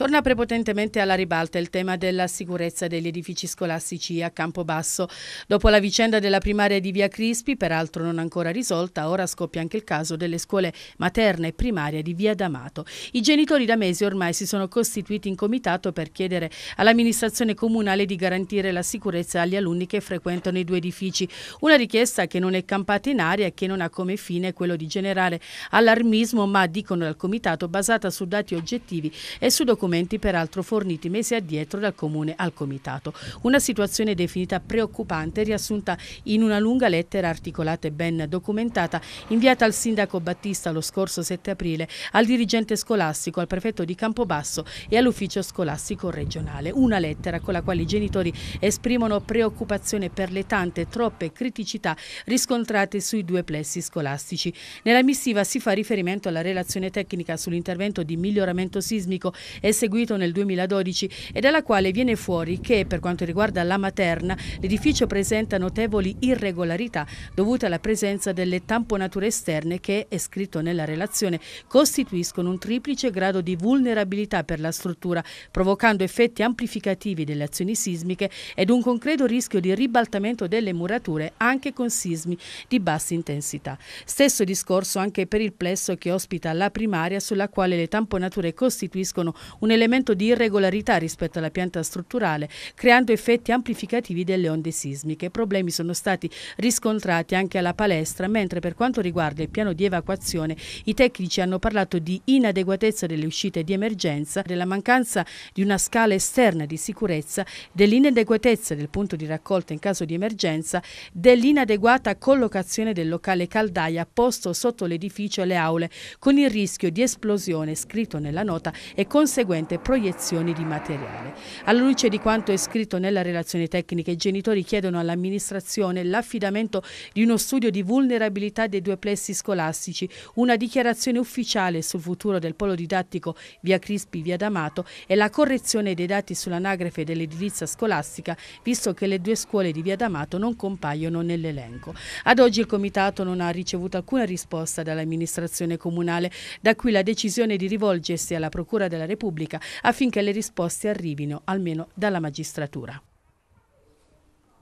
Torna prepotentemente alla ribalta il tema della sicurezza degli edifici scolastici a Campobasso. Dopo la vicenda della primaria di Via Crispi, peraltro non ancora risolta, ora scoppia anche il caso delle scuole materne e primarie di Via D'Amato. I genitori da mesi ormai si sono costituiti in comitato per chiedere all'amministrazione comunale di garantire la sicurezza agli alunni che frequentano i due edifici. Una richiesta che non è campata in aria e che non ha come fine quello di generare allarmismo, ma dicono dal comitato basata su dati oggettivi e su documenti documenti peraltro forniti mesi addietro dal Comune al Comitato. Una situazione definita preoccupante riassunta in una lunga lettera articolata e ben documentata inviata al sindaco Battista lo scorso 7 aprile, al dirigente scolastico, al prefetto di Campobasso e all'ufficio scolastico regionale. Una lettera con la quale i genitori esprimono preoccupazione per le tante troppe criticità riscontrate sui due plessi scolastici. Nella missiva si fa riferimento alla relazione tecnica sull'intervento di miglioramento sismico e eseguito nel 2012 e dalla quale viene fuori che, per quanto riguarda la materna, l'edificio presenta notevoli irregolarità dovute alla presenza delle tamponature esterne che, è scritto nella relazione, costituiscono un triplice grado di vulnerabilità per la struttura, provocando effetti amplificativi delle azioni sismiche ed un concreto rischio di ribaltamento delle murature anche con sismi di bassa intensità. Stesso discorso anche per il plesso che ospita la primaria sulla quale le tamponature costituiscono un un elemento di irregolarità rispetto alla pianta strutturale, creando effetti amplificativi delle onde sismiche. problemi sono stati riscontrati anche alla palestra, mentre per quanto riguarda il piano di evacuazione, i tecnici hanno parlato di inadeguatezza delle uscite di emergenza, della mancanza di una scala esterna di sicurezza, dell'inadeguatezza del punto di raccolta in caso di emergenza, dell'inadeguata collocazione del locale caldaia posto sotto l'edificio e le aule, con il rischio di esplosione scritto nella nota e conseguenza conseguente proiezioni di materiale. Alla luce di quanto è scritto nella relazione tecnica, i genitori chiedono all'amministrazione l'affidamento di uno studio di vulnerabilità dei due plessi scolastici, una dichiarazione ufficiale sul futuro del polo didattico via Crispi via D'Amato e la correzione dei dati sull'anagrafe dell'edilizia scolastica, visto che le due scuole di via D'Amato non compaiono nell'elenco. Ad oggi il comitato non ha ricevuto alcuna risposta dall'amministrazione comunale, da cui la decisione di rivolgersi alla Procura della Repubblica pubblica affinché le risposte arrivino almeno dalla magistratura.